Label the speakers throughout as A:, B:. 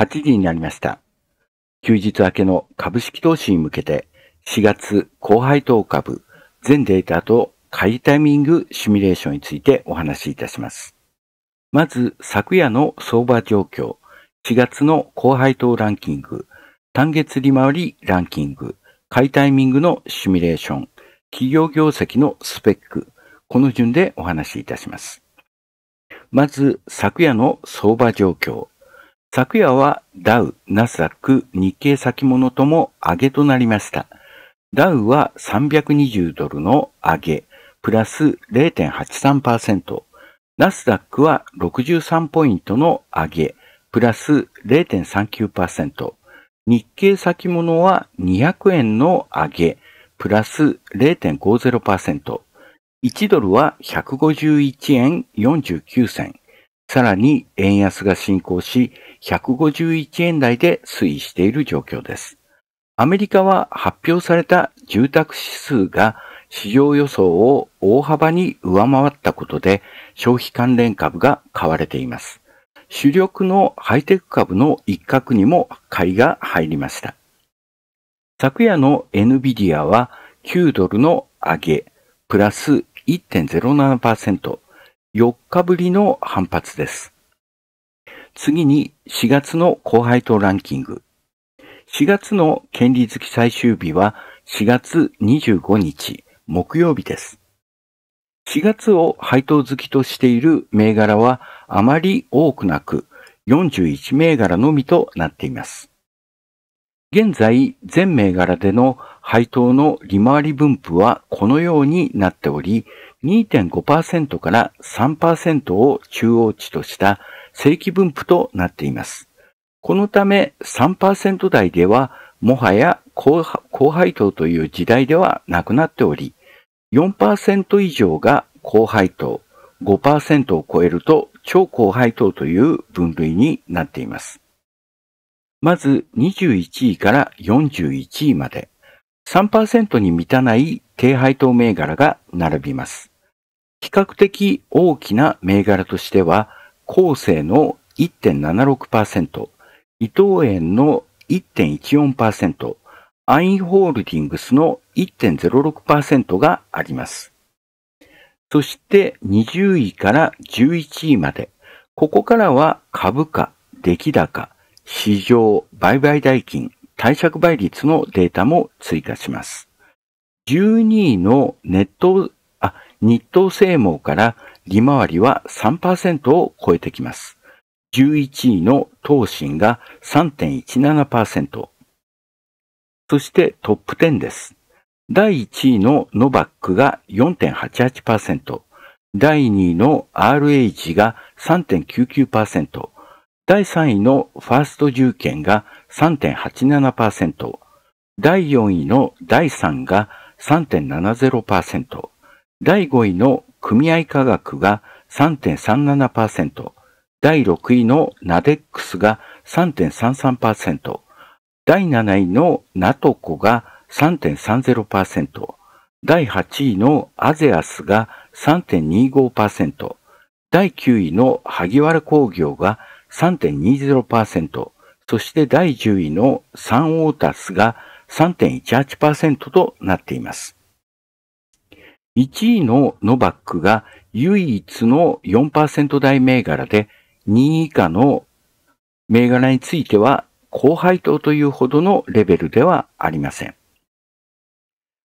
A: 8時になりました。休日明けの株式投資に向けて、4月後配当株、全データと買いタイミングシミュレーションについてお話しいたします。まず、昨夜の相場状況、4月の後配当ランキング、単月利回りランキング、買いタイミングのシミュレーション、企業業績のスペック、この順でお話しいたします。まず、昨夜の相場状況、昨夜はダウ、ナスダック、日経先物とも上げとなりました。ダウは320ドルの上げ、プラス0.83%。ナスダックは63ポイントの上げ、プラス0.39%。日経先物は200円の上げ、プラス0.50%。1ドルは151円49銭。さらに円安が進行し、151円台で推移している状況です。アメリカは発表された住宅指数が市場予想を大幅に上回ったことで消費関連株が買われています。主力のハイテク株の一角にも買いが入りました。昨夜の NVIDIA は9ドルの上げ、プラス1.07%、4日ぶりの反発です。次に4月の後輩とランキング。4月の権利付き最終日は4月25日木曜日です。4月を配当付きとしている銘柄はあまり多くなく41銘柄のみとなっています。現在、全銘柄での配当の利回り分布はこのようになっており、2.5%から3%を中央値とした正規分布となっています。このため3%台ではもはや高配当という時代ではなくなっており、4%以上が高配当、5%を超えると超高配当という分類になっています。まず21位から41位まで、3%に満たない低配当銘柄が並びます。比較的大きな銘柄としては、厚生の1.76%、伊藤園の1.14%、アインホールディングスの1.06%があります。そして20位から11位まで、ここからは株価、出来高、市場、売買代金、貸借倍率のデータも追加します。12位のネット、あ、日東製網から利回りは3%を超えてきます。11位の東進が3.17%。そしてトップ10です。第1位のノバックが4.88%。第2位の RH が3.99%。第3位のファースト重券が3.87%。第4位の第3が3.70%、第5位の組合価格が3.37%、第6位のナデックスが3.33%、第7位のナトコが3.30%、第8位のアゼアスが3.25%、第9位の萩原工業が3.20%、そして第10位のサンオータスが3.18%となっています。1位のノバックが唯一の4%台銘柄で、2位以下の銘柄については高配当というほどのレベルではありません。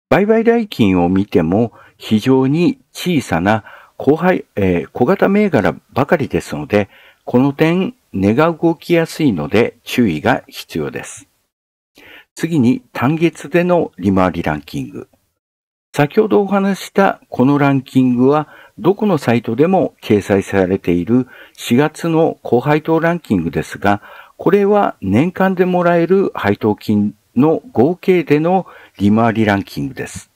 A: 売買代金を見ても非常に小さな後輩、えー、小型銘柄ばかりですので、この点、値が動きやすいので注意が必要です。次に単月での利回りランキング。先ほどお話したこのランキングは、どこのサイトでも掲載されている4月の高配当ランキングですが、これは年間でもらえる配当金の合計での利回りランキングです。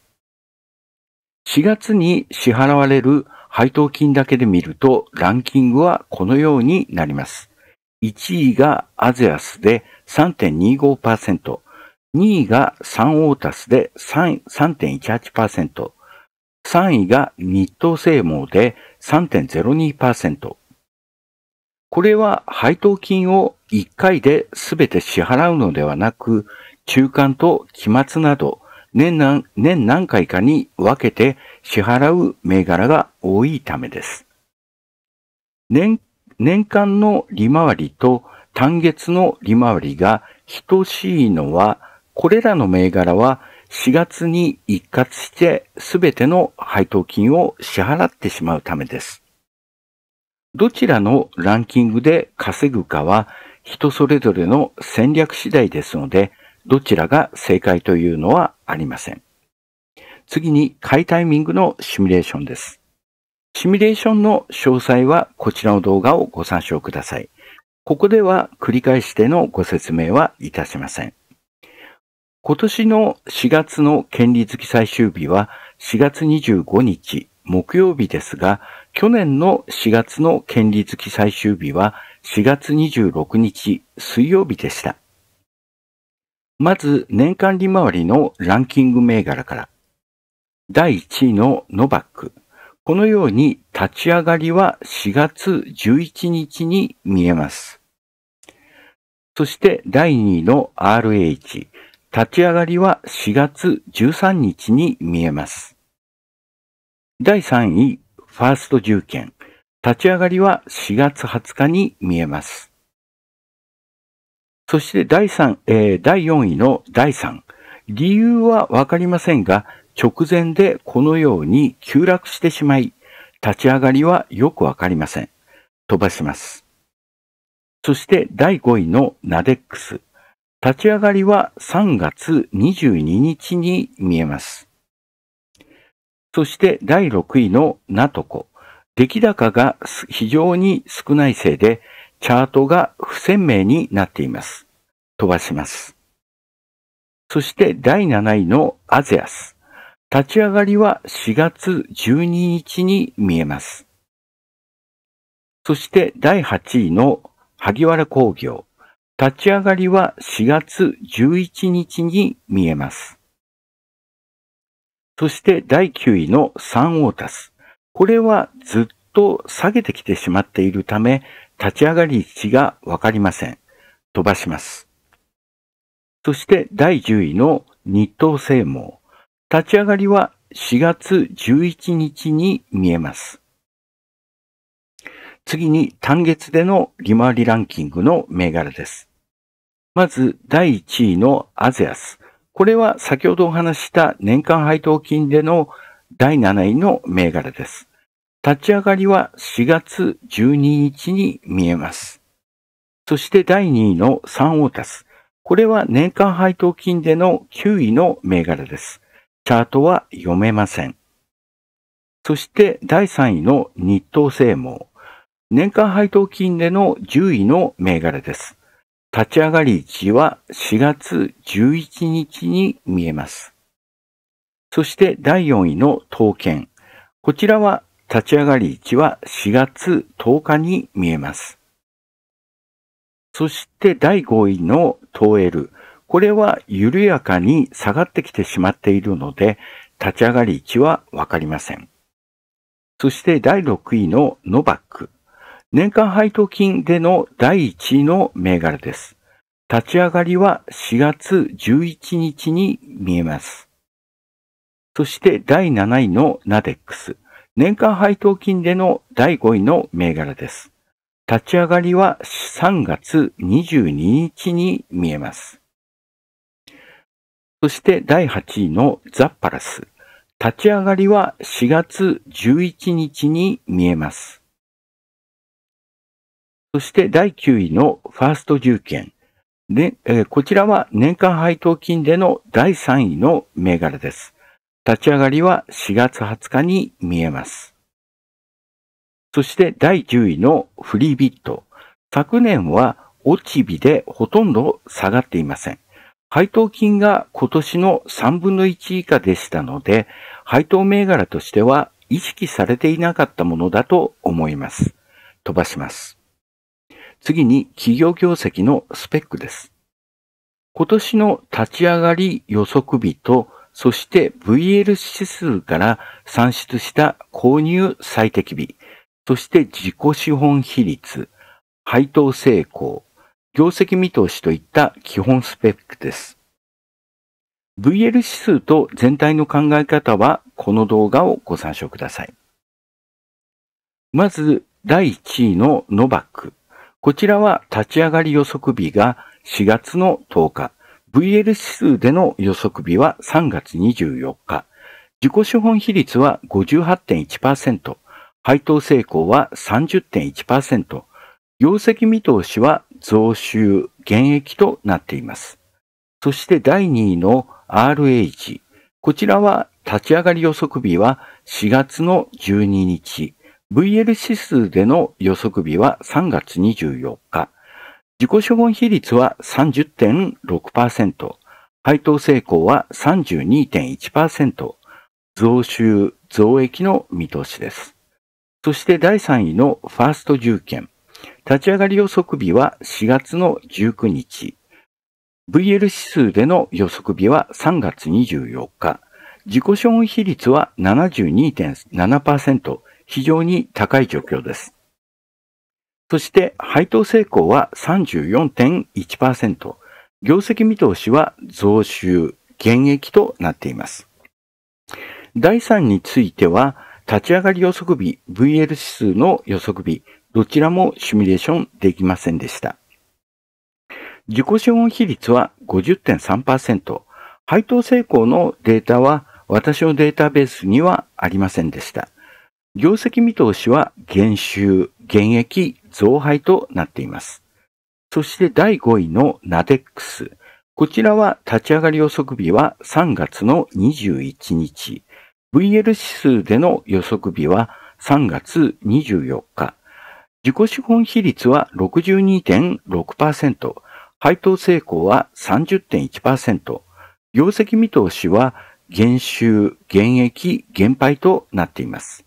A: 4月に支払われる配当金だけで見ると、ランキングはこのようになります。1位がアゼアスで3.25%、2位がサンオータスで3.18%、3位が日ト製毛で3.02%。これは配当金を1回で全て支払うのではなく、中間と期末など年何年何回かに分けて支払う銘柄が多いためです。年、年間の利回りと単月の利回りが等しいのはこれらの銘柄は4月に一括して全ての配当金を支払ってしまうためです。どちらのランキングで稼ぐかは人それぞれの戦略次第ですので、どちらが正解というのはありません。次に買いタイミングのシミュレーションです。シミュレーションの詳細はこちらの動画をご参照ください。ここでは繰り返してのご説明はいたしません。今年の4月の権利付き最終日は4月25日木曜日ですが、去年の4月の権利付き最終日は4月26日水曜日でした。まず年間利回りのランキング銘柄から。第1位のノバック。このように立ち上がりは4月11日に見えます。そして第2位の RH。立ち上がりは4月13日に見えます。第3位、ファースト重件。立ち上がりは4月20日に見えます。そして第3、えー、第4位の第3。理由はわかりませんが、直前でこのように急落してしまい、立ち上がりはよくわかりません。飛ばします。そして第5位のナデックス。立ち上がりは3月22日に見えます。そして第6位のナトコ。出来高が非常に少ないせいで、チャートが不鮮明になっています。飛ばします。そして第7位のアゼアス。立ち上がりは4月12日に見えます。そして第8位の萩原工業。立ち上がりは4月11日に見えます。そして第9位の3を足す。これはずっと下げてきてしまっているため、立ち上がり値がわかりません。飛ばします。そして第10位の日東製網。立ち上がりは4月11日に見えます。次に単月での利回りランキングの銘柄です。まず第1位のアゼアス。これは先ほどお話した年間配当金での第7位の銘柄です。立ち上がりは4月12日に見えます。そして第2位のサンオータス。これは年間配当金での9位の銘柄です。チャートは読めません。そして第3位の日東製網。年間配当金での10位の銘柄です。立ち上がり置は4月11日に見えます。そして第4位の刀剣。こちらは立ち上がり置は4月10日に見えます。そして第5位のトエル。これは緩やかに下がってきてしまっているので、立ち上がり位置はわかりません。そして第6位のノバック。年間配当金での第1位の銘柄です。立ち上がりは4月11日に見えます。そして第7位のナデックス。年間配当金での第5位の銘柄です。立ち上がりは3月22日に見えます。そして第8位のザ・パラス。立ち上がりは4月11日に見えます。そして第9位のファースト住券。で、えこちらは年間配当金での第3位の銘柄です。立ち上がりは4月20日に見えます。そして第10位のフリービット。昨年は落ち日でほとんど下がっていません。配当金が今年の3分の1以下でしたので、配当銘柄としては意識されていなかったものだと思います。飛ばします。次に企業業績のスペックです。今年の立ち上がり予測日と、そして VL 指数から算出した購入最適日、そして自己資本比率、配当成功、業績見通しといった基本スペックです。VL 指数と全体の考え方はこの動画をご参照ください。まず、第1位のノバック。こちらは立ち上がり予測日が4月の10日、VL 指数での予測日は3月24日、自己資本比率は58.1%、配当成功は30.1%、業績見通しは増収、減益となっています。そして第2位の RH、こちらは立ち上がり予測日は4月の12日、VL 指数での予測日は3月24日。自己処分比率は30.6%。配当成功は32.1%。増収、増益の見通しです。そして第3位のファースト重券。立ち上がり予測日は4月の19日。VL 指数での予測日は3月24日。自己処分比率は72.7%。非常に高い状況です。そして配当成功は34.1%、業績見通しは増収、減益となっています。第3については、立ち上がり予測日、VL 指数の予測日、どちらもシミュレーションできませんでした。自己資本比率は50.3%、配当成功のデータは私のデータベースにはありませんでした。業績見通しは減収、減益、増配となっています。そして第5位のナデックス。こちらは立ち上がり予測日は3月の21日。VL 指数での予測日は3月24日。自己資本比率は62.6%。配当成功は30.1%。業績見通しは減収、減益、減配となっています。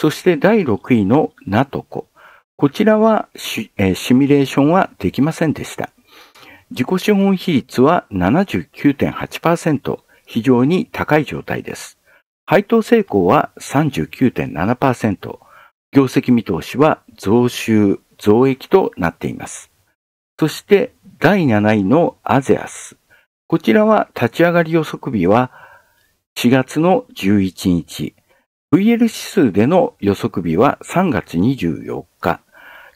A: そして第6位のナトコ。こちらはシ,、えー、シミュレーションはできませんでした。自己資本比率は79.8%、非常に高い状態です。配当成功は39.7%、業績見通しは増収、増益となっています。そして第7位のアゼアス。こちらは立ち上がり予測日は4月の11日、VL 指数での予測日は3月24日。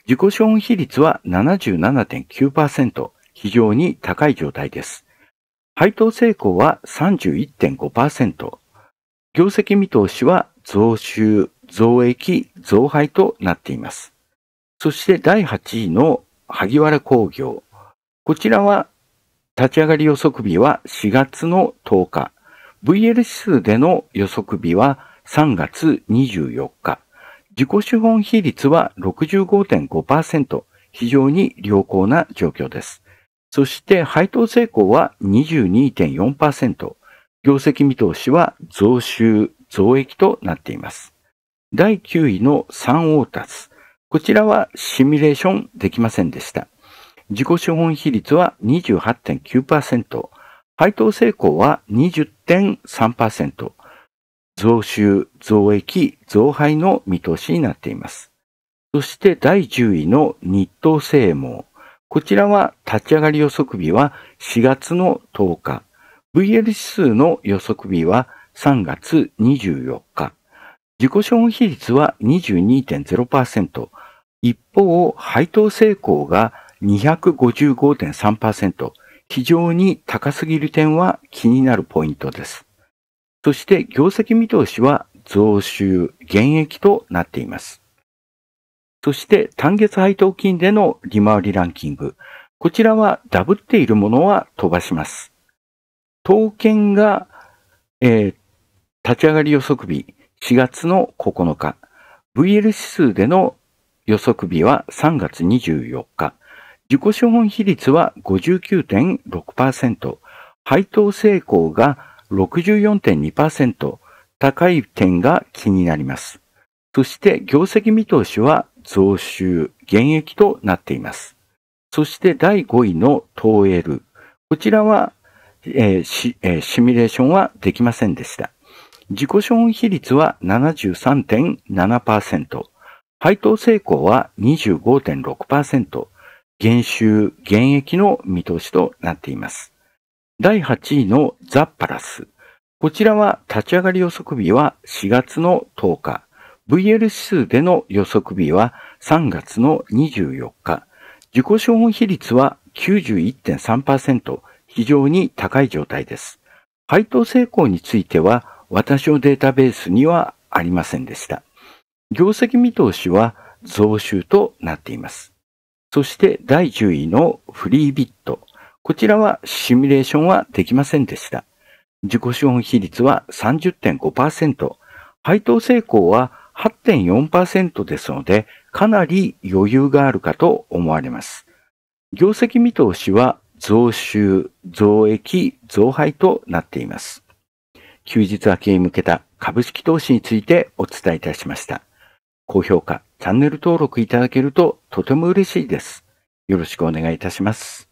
A: 自己資本比率は77.9%。非常に高い状態です。配当成功は31.5%。業績見通しは増収、増益、増配となっています。そして第8位の萩原工業。こちらは立ち上がり予測日は4月の10日。VL 指数での予測日は3月24日、自己資本比率は65.5%、非常に良好な状況です。そして配当成功は22.4%、業績見通しは増収、増益となっています。第9位の3オータス。こちらはシミュレーションできませんでした。自己資本比率は28.9%、配当成功は20.3%、増収、増益、増配の見通しになっています。そして第10位の日東製網。こちらは立ち上がり予測日は4月の10日。VL 指数の予測日は3月24日。自己消費率は22.0%。一方、配当成功が255.3%。非常に高すぎる点は気になるポイントです。そして業績見通しは増収、減益となっています。そして単月配当金での利回りランキング。こちらはダブっているものは飛ばします。刀剣が、えー、立ち上がり予測日4月の9日。VL 指数での予測日は3月24日。自己資本比率は59.6%。配当成功が64.2%、高い点が気になります。そして業績見通しは増収、減益となっています。そして第5位の東エル。こちらは、えー、シえー、シミュレーションはできませんでした。自己資本比率は73.7%、配当成功は25.6%、減収、減益の見通しとなっています。第8位のザ・パラス。こちらは立ち上がり予測日は4月の10日。VL 指数での予測日は3月の24日。自己資本比率は91.3%。非常に高い状態です。配当成功については私のデータベースにはありませんでした。業績見通しは増収となっています。そして第10位のフリービット。こちらはシミュレーションはできませんでした。自己資本比率は30.5%、配当成功は8.4%ですので、かなり余裕があるかと思われます。業績見通しは増収、増益、増配となっています。休日明けに向けた株式投資についてお伝えいたしました。高評価、チャンネル登録いただけるととても嬉しいです。よろしくお願いいたします。